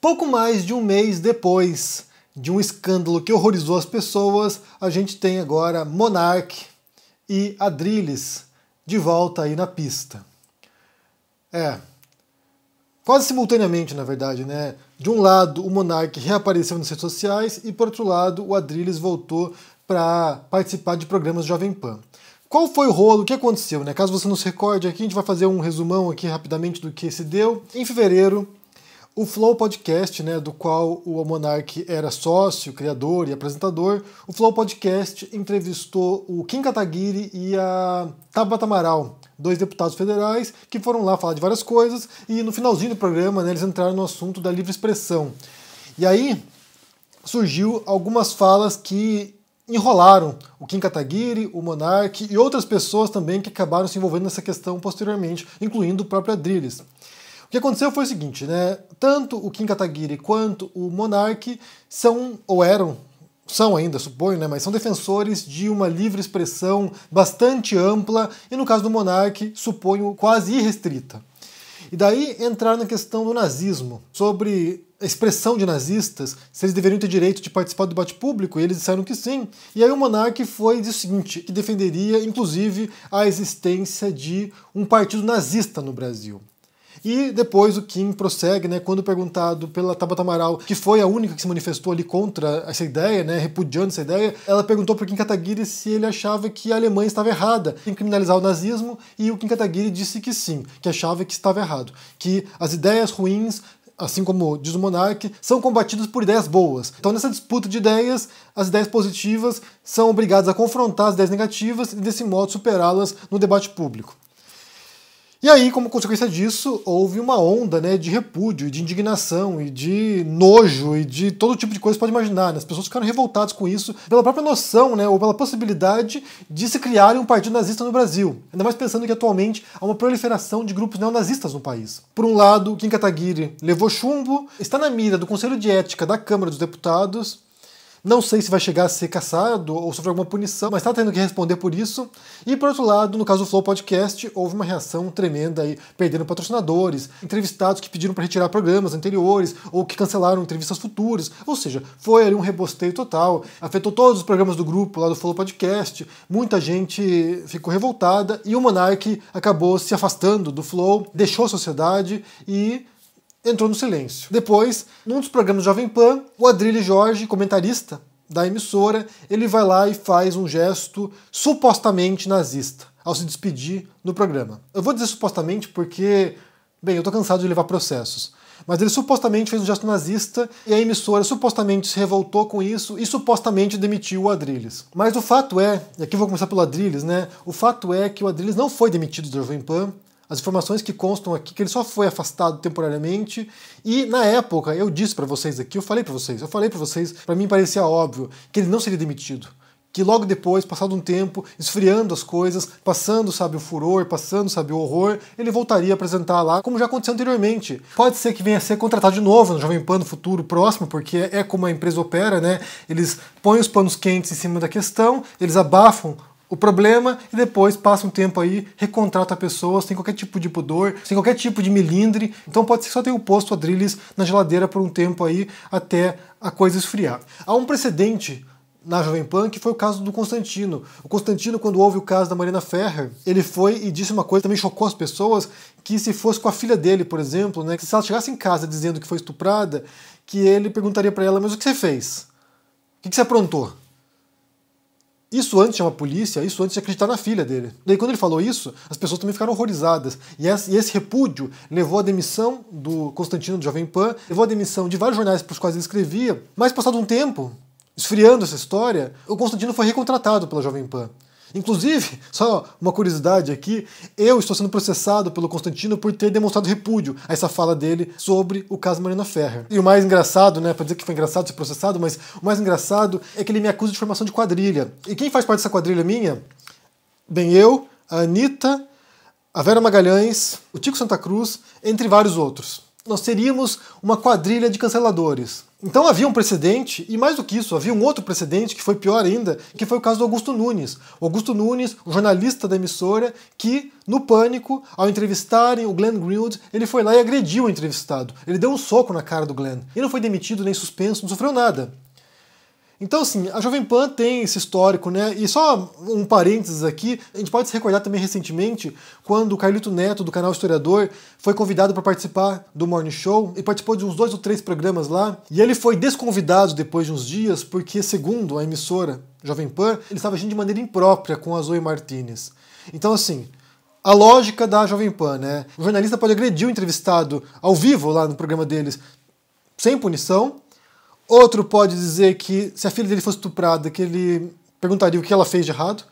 Pouco mais de um mês depois de um escândalo que horrorizou as pessoas, a gente tem agora Monarch e Adrilles de volta aí na pista. É, quase simultaneamente, na verdade, né? De um lado, o Monarch reapareceu nas redes sociais e, por outro lado, o Adrilles voltou para participar de programas Jovem Pan. Qual foi o rolo? O que aconteceu? Né? Caso você não se recorde, aqui a gente vai fazer um resumão aqui rapidamente do que se deu. Em fevereiro, o Flow Podcast, né, do qual o Monark era sócio, criador e apresentador, o Flow Podcast entrevistou o Kim Kataguiri e a Tabata Amaral, dois deputados federais que foram lá falar de várias coisas e no finalzinho do programa né, eles entraram no assunto da livre expressão. E aí surgiu algumas falas que enrolaram o Kim Kataguiri, o Monark e outras pessoas também que acabaram se envolvendo nessa questão posteriormente, incluindo o próprio Adrilles. O que aconteceu foi o seguinte, né? Tanto o Kim Kataguiri quanto o Monark são, ou eram, são ainda, suponho, né, mas são defensores de uma livre expressão bastante ampla e, no caso do Monark, suponho, quase irrestrita. E daí entrar na questão do nazismo, sobre a expressão de nazistas, se eles deveriam ter direito de participar do debate público, e eles disseram que sim. E aí o Monark foi o seguinte, que defenderia, inclusive, a existência de um partido nazista no Brasil. E depois o Kim prossegue, né, quando perguntado pela Tabata Amaral, que foi a única que se manifestou ali contra essa ideia, né, repudiando essa ideia, ela perguntou para Kim Kataguiri se ele achava que a Alemanha estava errada em criminalizar o nazismo e o Kim Kataguiri disse que sim, que achava que estava errado, que as ideias ruins assim como diz o monarque são combatidos por ideias boas. Então, nessa disputa de ideias, as ideias positivas são obrigadas a confrontar as ideias negativas e, desse modo, superá-las no debate público. E aí, como consequência disso, houve uma onda né, de repúdio, de indignação e de nojo e de todo tipo de coisa que você pode imaginar. Né? As pessoas ficaram revoltadas com isso pela própria noção né, ou pela possibilidade de se criar um partido nazista no Brasil. Ainda mais pensando que atualmente há uma proliferação de grupos neonazistas no país. Por um lado, Kim Kataguiri levou chumbo, está na mira do Conselho de Ética da Câmara dos Deputados não sei se vai chegar a ser caçado ou sofrer alguma punição, mas está tendo que responder por isso. E por outro lado, no caso do Flow Podcast, houve uma reação tremenda aí, perdendo patrocinadores, entrevistados que pediram para retirar programas anteriores ou que cancelaram entrevistas futuras. Ou seja, foi ali um rebosteio total, afetou todos os programas do grupo lá do Flow Podcast. Muita gente ficou revoltada e o Monark acabou se afastando do Flow, deixou a sociedade e entrou no silêncio. Depois, num dos programas do Jovem Pan, o Adrilho Jorge, comentarista da emissora, ele vai lá e faz um gesto supostamente nazista ao se despedir no programa. Eu vou dizer supostamente porque, bem, eu tô cansado de levar processos. Mas ele supostamente fez um gesto nazista e a emissora supostamente se revoltou com isso e supostamente demitiu o Adrilles. Mas o fato é, e aqui eu vou começar pelo Adrilles, né? O fato é que o Adrilles não foi demitido do Jovem Pan, as informações que constam aqui que ele só foi afastado temporariamente e na época eu disse para vocês aqui, eu falei para vocês, eu falei para vocês, para mim parecia óbvio que ele não seria demitido que logo depois, passado um tempo, esfriando as coisas, passando, sabe, o furor, passando, sabe, o horror, ele voltaria a apresentar lá, como já aconteceu anteriormente. Pode ser que venha a ser contratado de novo no Jovem Pan no futuro próximo, porque é como a empresa opera, né? Eles põem os panos quentes em cima da questão, eles abafam o problema e depois passa um tempo aí, recontrata a pessoa sem qualquer tipo de pudor, sem qualquer tipo de milindre. Então pode ser que só tenha o posto Adrilles na geladeira por um tempo aí até a coisa esfriar. Há um precedente na Jovem Pan, que foi o caso do Constantino. O Constantino, quando houve o caso da Marina Ferrer, ele foi e disse uma coisa que também chocou as pessoas, que se fosse com a filha dele, por exemplo, né, que se ela chegasse em casa dizendo que foi estuprada, que ele perguntaria para ela, mas o que você fez? O que você aprontou? Isso antes a polícia, isso antes de acreditar na filha dele. Daí, quando ele falou isso, as pessoas também ficaram horrorizadas. E esse repúdio levou à demissão do Constantino do Jovem Pan, levou à demissão de vários jornais para os quais ele escrevia. Mas, passado um tempo, esfriando essa história, o Constantino foi recontratado pela Jovem Pan. Inclusive, só uma curiosidade aqui, eu estou sendo processado pelo Constantino por ter demonstrado repúdio a essa fala dele sobre o caso Marina Ferrer. E o mais engraçado, né, para dizer que foi engraçado ser processado, mas o mais engraçado é que ele me acusa de formação de quadrilha. E quem faz parte dessa quadrilha minha? Bem, eu, a Anitta, a Vera Magalhães, o Tico Santa Cruz, entre vários outros. Nós seríamos uma quadrilha de canceladores. Então havia um precedente, e mais do que isso, havia um outro precedente que foi pior ainda, que foi o caso do Augusto Nunes. O Augusto Nunes, o jornalista da emissora, que, no pânico, ao entrevistarem o Glenn Greenwald, ele foi lá e agrediu o entrevistado. Ele deu um soco na cara do Glenn. e não foi demitido nem suspenso, não sofreu nada. Então, assim, a Jovem Pan tem esse histórico, né? E só um parênteses aqui, a gente pode se recordar também recentemente, quando o Carlito Neto, do canal Historiador, foi convidado para participar do Morning Show e participou de uns dois ou três programas lá. E ele foi desconvidado depois de uns dias, porque, segundo a emissora Jovem Pan, ele estava agindo de maneira imprópria com a Zoe Martinez. Então, assim, a lógica da Jovem Pan, né? O jornalista pode agredir o entrevistado ao vivo lá no programa deles sem punição, Outro pode dizer que se a filha dele fosse estuprada, que ele perguntaria o que ela fez de errado, o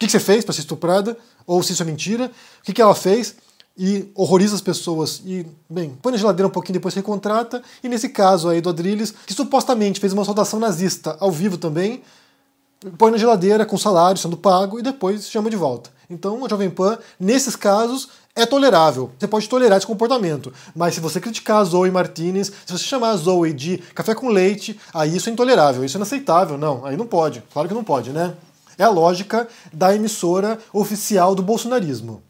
que, você fez para ser estuprada, ou se isso é mentira, o que, que ela fez, e horroriza as pessoas. E, bem, põe na geladeira um pouquinho depois recontrata. E nesse caso aí do Adrilles, que supostamente fez uma saudação nazista ao vivo também, põe na geladeira com salário sendo pago e depois chama de volta. Então a Jovem Pan, nesses casos, é tolerável. Você pode tolerar esse comportamento. Mas se você criticar a Zoe Martinez, se você chamar a Zoe de café com leite, aí isso é intolerável, isso é inaceitável. Não, aí não pode. Claro que não pode, né? É a lógica da emissora oficial do bolsonarismo.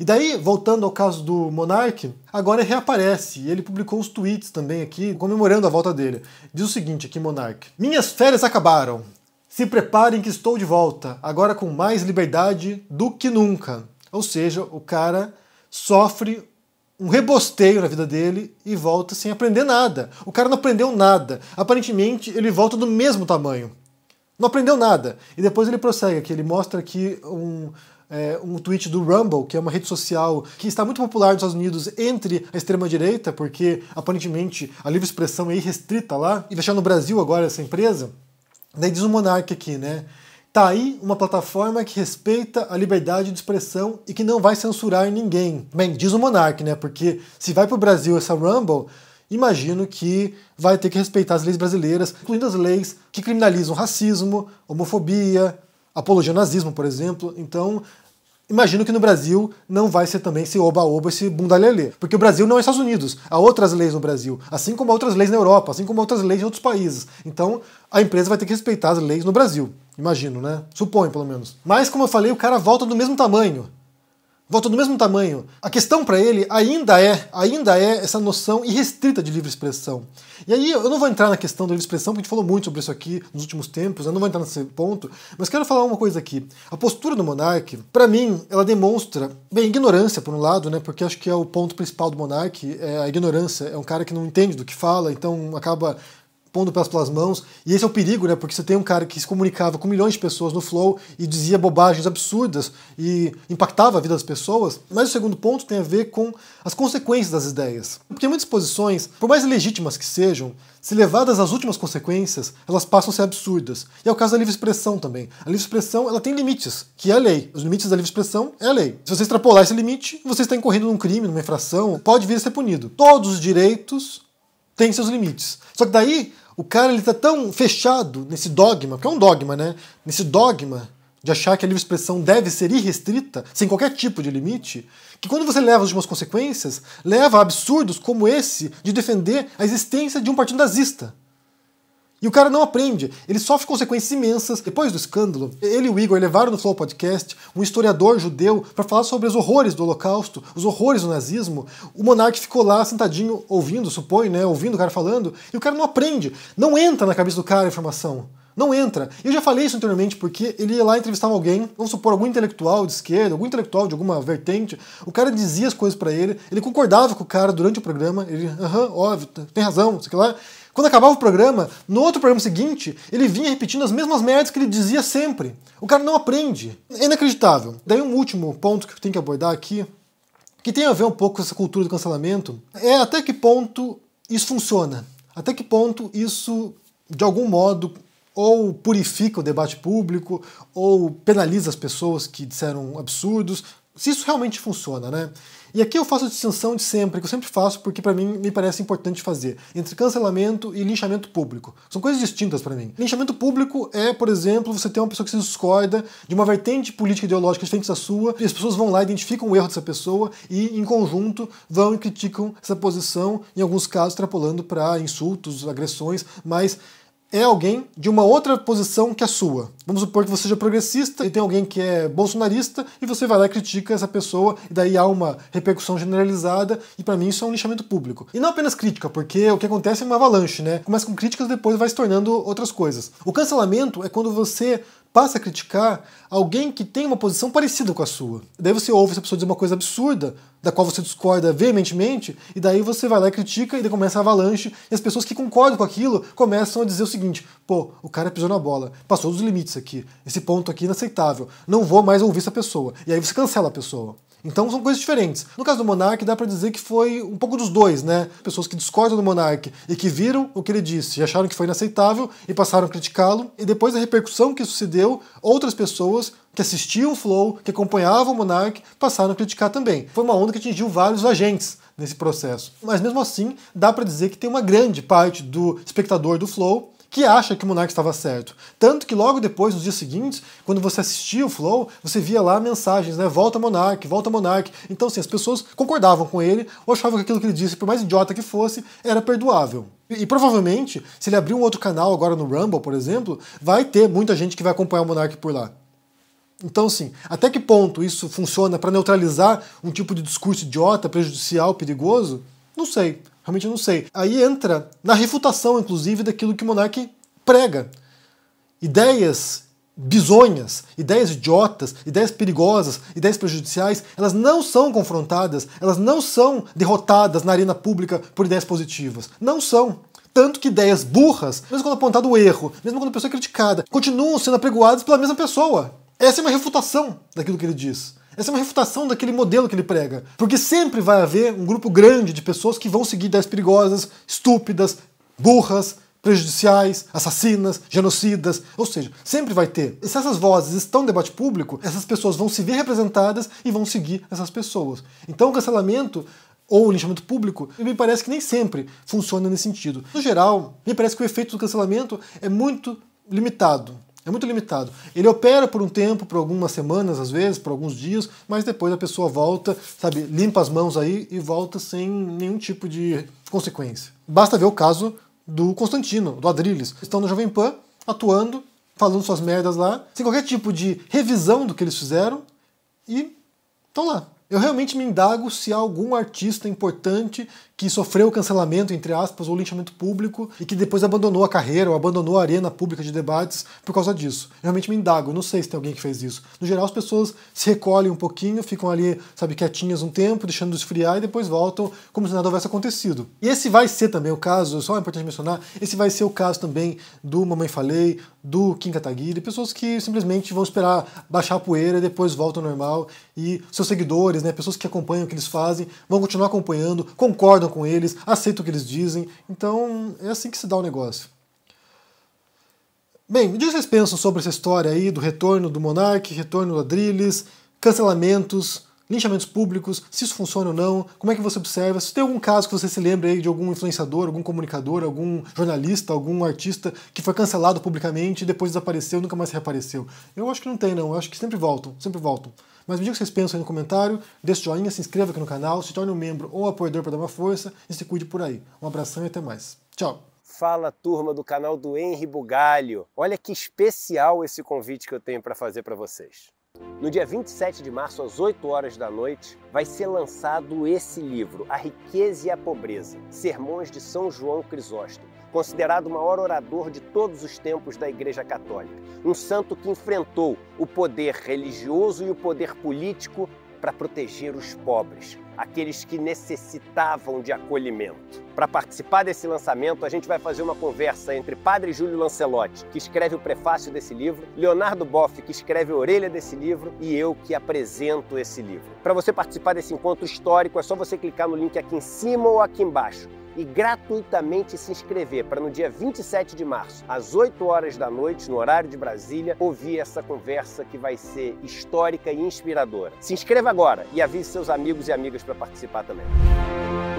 E daí, voltando ao caso do Monark, agora reaparece ele publicou os tweets também aqui, comemorando a volta dele. Diz o seguinte aqui, Monark: Minhas férias acabaram. Se preparem que estou de volta, agora com mais liberdade do que nunca. Ou seja, o cara sofre um rebosteio na vida dele e volta sem aprender nada. O cara não aprendeu nada. Aparentemente, ele volta do mesmo tamanho. Não aprendeu nada. E depois ele prossegue aqui, ele mostra aqui um, é, um tweet do Rumble, que é uma rede social que está muito popular nos Estados Unidos entre a extrema-direita, porque aparentemente a livre expressão é irrestrita lá, e vai chegar no Brasil agora essa empresa. Daí diz o um monarca aqui, né? Tá aí uma plataforma que respeita a liberdade de expressão e que não vai censurar ninguém. Bem, diz o Monark, né? Porque se vai para o Brasil essa Rumble, imagino que vai ter que respeitar as leis brasileiras, incluindo as leis que criminalizam racismo, homofobia, apologia ao nazismo, por exemplo. Então, imagino que no Brasil não vai ser também esse oba-oba, esse bundalelê. Porque o Brasil não é Estados Unidos. Há outras leis no Brasil, assim como há outras leis na Europa, assim como há outras leis em outros países. Então, a empresa vai ter que respeitar as leis no Brasil. Imagino, né? Suponho, pelo menos. Mas, como eu falei, o cara volta do mesmo tamanho. Volta do mesmo tamanho. A questão para ele ainda é, ainda é essa noção irrestrita de livre expressão. E aí eu não vou entrar na questão da livre expressão, porque a gente falou muito sobre isso aqui nos últimos tempos, eu não vou entrar nesse ponto, mas quero falar uma coisa aqui. A postura do monarca, para mim, ela demonstra, bem, ignorância por um lado, né? Porque acho que é o ponto principal do monarca, é a ignorância, é um cara que não entende do que fala, então acaba pondo o pelas, pelas mãos. E esse é o perigo, né? Porque você tem um cara que se comunicava com milhões de pessoas no Flow e dizia bobagens absurdas e impactava a vida das pessoas. Mas o segundo ponto tem a ver com as consequências das ideias. Porque muitas posições, por mais legítimas que sejam, se levadas às últimas consequências, elas passam a ser absurdas. E é o caso da livre expressão também. A livre expressão ela tem limites, que é a lei. Os limites da livre expressão é a lei. Se você extrapolar esse limite, você está incorrendo num crime, numa infração, pode vir a ser punido. Todos os direitos têm seus limites. Só que daí o cara ele tá tão fechado nesse dogma, que é um dogma, né? Nesse dogma de achar que a livre expressão deve ser irrestrita, sem qualquer tipo de limite, que quando você leva as últimas consequências, leva a absurdos como esse de defender a existência de um partido nazista. E o cara não aprende, ele sofre consequências imensas. Depois do escândalo, ele e o Igor levaram no Flow Podcast um historiador judeu para falar sobre os horrores do Holocausto, os horrores do nazismo. O monarca ficou lá sentadinho ouvindo, supõe, né, ouvindo o cara falando, e o cara não aprende, não entra na cabeça do cara a informação. Não entra. Eu já falei isso anteriormente porque ele ia lá entrevistar alguém, vamos supor, algum intelectual de esquerda, algum intelectual de alguma vertente. O cara dizia as coisas para ele, ele concordava com o cara durante o programa, ele, aham, óbvio, tem razão, sei lá. Quando acabava o programa, no outro programa seguinte, ele vinha repetindo as mesmas merdas que ele dizia sempre. O cara não aprende. É inacreditável. Daí um último ponto que eu tenho que abordar aqui, que tem a ver um pouco com essa cultura do cancelamento, é até que ponto isso funciona. Até que ponto isso, de algum modo, ou purifica o debate público, ou penaliza as pessoas que disseram absurdos. Se isso realmente funciona, né? E aqui eu faço a distinção de sempre, que eu sempre faço porque para mim me parece importante fazer, entre cancelamento e linchamento público. São coisas distintas para mim. Linchamento público é, por exemplo, você ter uma pessoa que se discorda de uma vertente política ideológica diferente da sua, e as pessoas vão lá, identificam o erro dessa pessoa e, em conjunto, vão e criticam essa posição, em alguns casos extrapolando para insultos, agressões, mas é alguém de uma outra posição que a sua. Vamos supor que você seja progressista e tem alguém que é bolsonarista e você vai lá e critica essa pessoa e daí há uma repercussão generalizada e para mim isso é um lixamento público. E não apenas crítica, porque o que acontece é uma avalanche, né? Começa com críticas depois vai se tornando outras coisas. O cancelamento é quando você passa a criticar alguém que tem uma posição parecida com a sua. Daí você ouve essa pessoa dizer uma coisa absurda, da qual você discorda veementemente, e daí você vai lá e critica, e daí começa a avalanche, e as pessoas que concordam com aquilo começam a dizer o seguinte: pô, o cara pisou na bola, passou dos limites aqui, esse ponto aqui é inaceitável, não vou mais ouvir essa pessoa. E aí você cancela a pessoa. Então são coisas diferentes. No caso do Monark, dá para dizer que foi um pouco dos dois, né? Pessoas que discordam do Monark e que viram o que ele disse e acharam que foi inaceitável e passaram a criticá-lo. E depois da repercussão que isso se deu, outras pessoas que assistiam o Flow, que acompanhavam o Monark, passaram a criticar também. Foi uma onda que atingiu vários agentes nesse processo. Mas mesmo assim, dá para dizer que tem uma grande parte do espectador do Flow que acha que o Monark estava certo. Tanto que logo depois, nos dias seguintes, quando você assistia o Flow, você via lá mensagens, né? Volta Monark, volta Monark. Então, assim, as pessoas concordavam com ele ou achavam que aquilo que ele disse, por mais idiota que fosse, era perdoável. E, e provavelmente, se ele abrir um outro canal agora no Rumble, por exemplo, vai ter muita gente que vai acompanhar o Monark por lá. Então, sim, até que ponto isso funciona para neutralizar um tipo de discurso idiota, prejudicial, perigoso? Não sei. Realmente não sei. Aí entra na refutação, inclusive, daquilo que o Monark prega. Ideias bizonhas, ideias idiotas, ideias perigosas, ideias prejudiciais, elas não são confrontadas, elas não são derrotadas na arena pública por ideias positivas. Não são. Tanto que ideias burras, mesmo quando apontado o erro, mesmo quando a pessoa é criticada, continuam sendo apregoadas pela mesma pessoa. Essa é uma refutação daquilo que ele diz. Essa é uma refutação daquele modelo que ele prega. Porque sempre vai haver um grupo grande de pessoas que vão seguir ideias perigosas, estúpidas, burras, prejudiciais, assassinas, genocidas, ou seja, sempre vai ter. E se essas vozes estão no debate público, essas pessoas vão se ver representadas e vão seguir essas pessoas. Então o cancelamento ou o linchamento público, me parece que nem sempre funciona nesse sentido. No geral, me parece que o efeito do cancelamento é muito limitado. É muito limitado. Ele opera por um tempo, por algumas semanas, às vezes, por alguns dias, mas depois a pessoa volta, sabe, limpa as mãos aí e volta sem nenhum tipo de consequência. Basta ver o caso do Constantino, do Adrilles. Estão no Jovem Pan, atuando, falando suas merdas lá, sem qualquer tipo de revisão do que eles fizeram e estão lá. Eu realmente me indago se há algum artista importante que sofreu cancelamento, entre aspas, ou linchamento público e que depois abandonou a carreira ou abandonou a arena pública de debates por causa disso. Eu realmente me indago, não sei se tem alguém que fez isso. No geral, as pessoas se recolhem um pouquinho, ficam ali, sabe, quietinhas um tempo, deixando esfriar e depois voltam como se nada houvesse acontecido. E esse vai ser também o caso, só é importante mencionar, esse vai ser o caso também do Mamãe Falei, do Kim Kataguiri, pessoas que simplesmente vão esperar baixar a poeira e depois voltam ao normal e seus seguidores, né, pessoas que acompanham o que eles fazem, vão continuar acompanhando, concordam com eles, aceito o que eles dizem. Então é assim que se dá o negócio. Bem, o que vocês pensam sobre essa história aí do retorno do Monark, retorno do Adrilles, cancelamentos? Lixamentos públicos, se isso funciona ou não, como é que você observa, se tem algum caso que você se lembra aí de algum influenciador, algum comunicador, algum jornalista, algum artista que foi cancelado publicamente e depois desapareceu, nunca mais reapareceu. Eu acho que não tem não, eu acho que sempre voltam, sempre voltam. Mas me diga o que vocês pensam aí no comentário, deixe joinha, se inscreva aqui no canal, se torne um membro ou apoiador para dar uma força e se cuide por aí. Um abração e até mais. Tchau! Fala turma do canal do Henri Bugalho. Olha que especial esse convite que eu tenho para fazer para vocês. No dia 27 de março, às 8 horas da noite, vai ser lançado esse livro, A Riqueza e a Pobreza, Sermões de São João Crisóstomo, considerado o maior orador de todos os tempos da Igreja Católica. Um santo que enfrentou o poder religioso e o poder político para proteger os pobres, aqueles que necessitavam de acolhimento. Para participar desse lançamento, a gente vai fazer uma conversa entre Padre Júlio Lancelotti, que escreve o prefácio desse livro, Leonardo Boff, que escreve a orelha desse livro, e eu que apresento esse livro. Para você participar desse encontro histórico, é só você clicar no link aqui em cima ou aqui embaixo e gratuitamente se inscrever para no dia 27 de março, às 8 horas da noite, no horário de Brasília, ouvir essa conversa que vai ser histórica e inspiradora. Se inscreva agora e avise seus amigos e amigas para participar também.